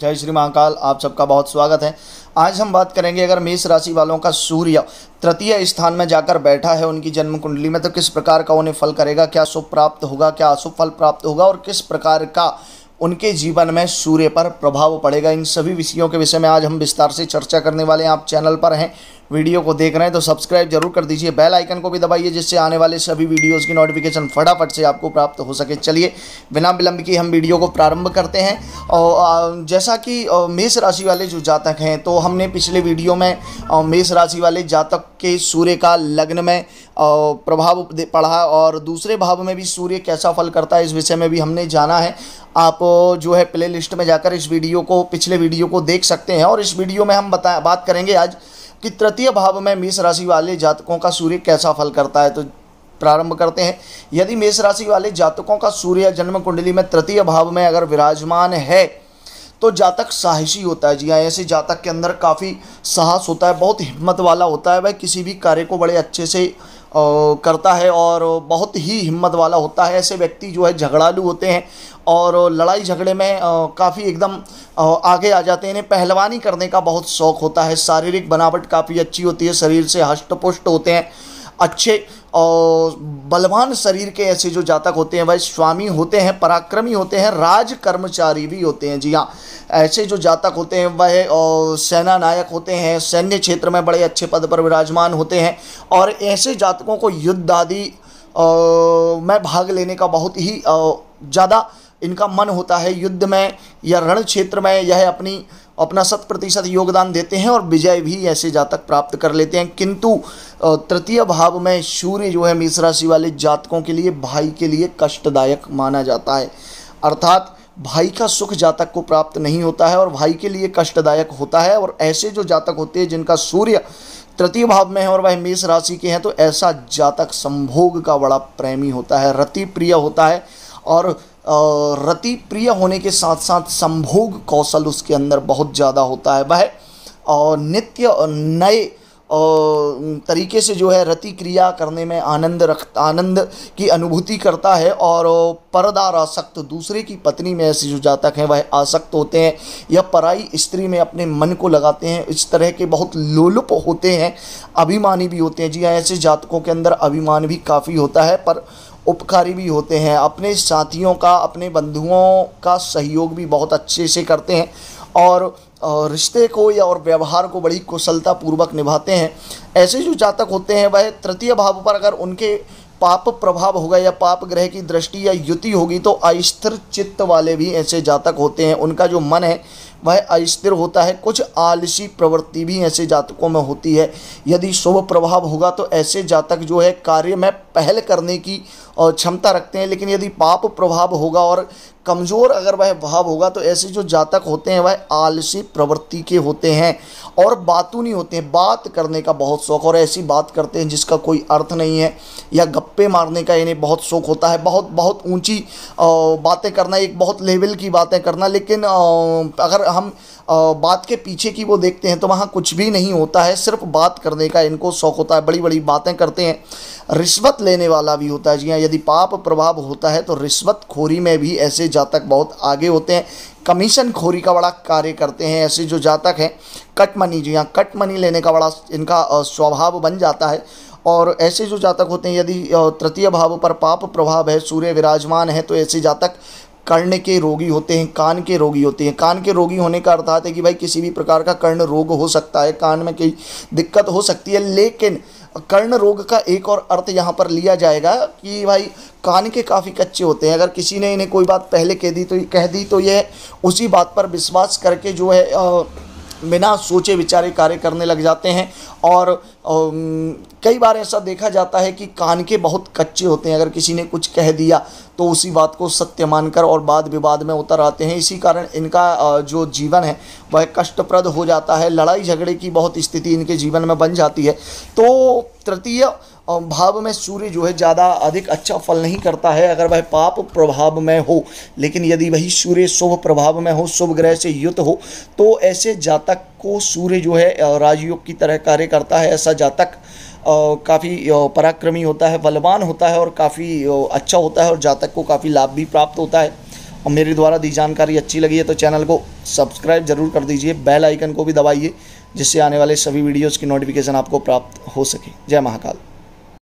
जय श्री महाकाल आप सबका बहुत स्वागत है आज हम बात करेंगे अगर मेष राशि वालों का सूर्य तृतीय स्थान में जाकर बैठा है उनकी जन्म कुंडली में तो किस प्रकार का उन्हें फल करेगा क्या शुभ प्राप्त होगा क्या अशुभ फल प्राप्त होगा और किस प्रकार का उनके जीवन में सूर्य पर प्रभाव पड़ेगा इन सभी विषयों के विषय में आज हम विस्तार से चर्चा करने वाले हैं आप चैनल पर हैं वीडियो को देख रहे हैं तो सब्सक्राइब जरूर कर दीजिए बेल आइकन को भी दबाइए जिससे आने वाले सभी वीडियोज़ की नोटिफिकेशन फटाफट से आपको प्राप्त हो सके चलिए बिना विलंब की हम वीडियो को प्रारंभ करते हैं और जैसा कि मेष राशि वाले जो जातक हैं तो हमने पिछले वीडियो में मेष राशि वाले जातक के सूर्य का लग्न में प्रभाव पढ़ा और दूसरे भाव में भी सूर्य कैसा फल करता है इस विषय में भी हमने जाना है आप जो है प्ले लिस्ट में जाकर इस वीडियो को पिछले वीडियो को देख सकते हैं और इस वीडियो में हम बता बात करेंगे आज कि तृतीय भाव में मेष राशि वाले जातकों का सूर्य कैसा फल करता है तो प्रारंभ करते हैं यदि मेष राशि वाले जातकों का सूर्य जन्म कुंडली में तृतीय भाव में अगर विराजमान है तो जातक साहसी होता है जी हाँ ऐसे जातक के अंदर काफ़ी साहस होता है बहुत हिम्मत वाला होता है वह किसी भी कार्य को बड़े अच्छे से करता है और बहुत ही हिम्मत वाला होता है ऐसे व्यक्ति जो है झगड़ालू होते हैं और लड़ाई झगड़े में काफ़ी एकदम आगे आ जाते हैं इन्हें पहलवानी करने का बहुत शौक़ होता है शारीरिक बनावट काफ़ी अच्छी होती है शरीर से हष्ट होते हैं अच्छे और बलवान शरीर के ऐसे जो जातक होते हैं वह स्वामी होते हैं पराक्रमी होते हैं राज कर्मचारी भी होते हैं जी हाँ ऐसे जो जातक होते हैं वह और सेना नायक होते हैं सैन्य क्षेत्र में बड़े अच्छे पद पर विराजमान होते हैं और ऐसे जातकों को युद्ध आदि में भाग लेने का बहुत ही ज़्यादा इनका मन होता है युद्ध में या रण क्षेत्र में यह अपनी अपना शत प्रतिशत योगदान देते हैं और विजय भी ऐसे जातक प्राप्त कर लेते हैं किंतु तृतीय भाव में सूर्य जो है मेष राशि वाले जातकों के लिए भाई के लिए कष्टदायक माना जाता है अर्थात भाई का सुख जातक को प्राप्त नहीं होता है और भाई के लिए कष्टदायक होता है और ऐसे जो जातक होते हैं जिनका सूर्य तृतीय भाव में है और वह मेष राशि के हैं तो ऐसा जातक संभोग का बड़ा प्रेमी होता है रति प्रिय होता है और रति प्रिय होने के साथ साथ संभोग कौशल उसके अंदर बहुत ज़्यादा होता है वह और नित्य नए तरीके से जो है रति क्रिया करने में आनंद रख आनंद की अनुभूति करता है और परदार आसक्त दूसरे की पत्नी में ऐसे जो जातक हैं वह आसक्त होते हैं या पराई स्त्री में अपने मन को लगाते हैं इस तरह के बहुत लोलुप होते हैं अभिमानी भी होते हैं जी हाँ, ऐसे जातकों के अंदर अभिमान भी काफ़ी होता है पर उपकारी भी होते हैं अपने साथियों का अपने बंधुओं का सहयोग भी बहुत अच्छे से करते हैं और रिश्ते को या और व्यवहार को बड़ी कुशलतापूर्वक निभाते हैं ऐसे जो जातक होते हैं वह तृतीय भाव पर अगर उनके पाप प्रभाव होगा या पाप ग्रह की दृष्टि या युति होगी तो अस्थिर चित्त वाले भी ऐसे जातक होते हैं उनका जो मन है वह अस्थिर होता है कुछ आलसी प्रवृत्ति भी ऐसे जातकों में होती है यदि शुभ प्रभाव होगा तो ऐसे जातक जो है कार्य में पहल करने की और क्षमता रखते हैं लेकिन यदि पाप प्रभाव होगा और कमज़ोर अगर वह भाव होगा तो ऐसे जो जातक होते हैं वह आलसी प्रवृत्ति के होते हैं और बातूनी होते हैं बात करने का बहुत शौक और ऐसी बात करते हैं जिसका कोई अर्थ नहीं है या गप्पे मारने का इन्हें बहुत शौक होता है बहुत बहुत ऊंची बातें करना एक बहुत लेवल की बातें करना लेकिन अगर हम बात के पीछे की वो देखते हैं तो वहाँ कुछ भी नहीं होता है सिर्फ बात करने का इनको शौक होता है बड़ी बड़ी बातें करते हैं रिश्वत लेने वाला भी होता है जी हाँ यदि पाप प्रभाव होता है तो रिश्वत खोरी में भी ऐसे जातक बहुत आगे होते हैं कमीशन खोरी का बड़ा कार्य करते हैं ऐसे जो जातक हैं कट मनी जी हाँ कट मनी लेने का बड़ा इनका स्वभाव बन जाता है और ऐसे जो जातक होते हैं यदि तृतीय भाव पर पाप प्रभाव है सूर्य विराजमान है तो ऐसे जातक कर्ण के रोगी होते हैं कान के रोगी होते हैं कान के रोगी होने का आता है कि भाई किसी भी प्रकार का कर्ण रोग हो सकता है कान में कई दिक्कत हो सकती है लेकिन कर्ण रोग का एक और अर्थ यहाँ पर लिया जाएगा कि भाई कान के काफ़ी कच्चे होते हैं अगर किसी ने इन्हें कोई बात पहले कह दी तो कह दी तो यह उसी बात पर विश्वास करके जो है आ, बिना सोचे विचारे कार्य करने लग जाते हैं और कई बार ऐसा देखा जाता है कि कान के बहुत कच्चे होते हैं अगर किसी ने कुछ कह दिया तो उसी बात को सत्य मानकर और वाद विवाद में उतर आते हैं इसी कारण इनका जो जीवन है वह कष्टप्रद हो जाता है लड़ाई झगड़े की बहुत स्थिति इनके जीवन में बन जाती है तो तृतीय भाव में सूर्य जो है ज़्यादा अधिक अच्छा फल नहीं करता है अगर वह पाप प्रभाव में हो लेकिन यदि वही सूर्य शुभ प्रभाव में हो शुभ ग्रह से युत हो तो ऐसे जातक को सूर्य जो है राजयोग की तरह कार्य करता है ऐसा जातक काफ़ी पराक्रमी होता है बलवान होता है और काफ़ी अच्छा होता है और जातक को काफ़ी लाभ भी प्राप्त होता है और मेरे द्वारा दी जानकारी अच्छी लगी है तो चैनल को सब्सक्राइब जरूर कर दीजिए बेल आइकन को भी दबाइए जिससे आने वाले सभी वीडियोज़ की नोटिफिकेशन आपको प्राप्त हो सके जय महाकाल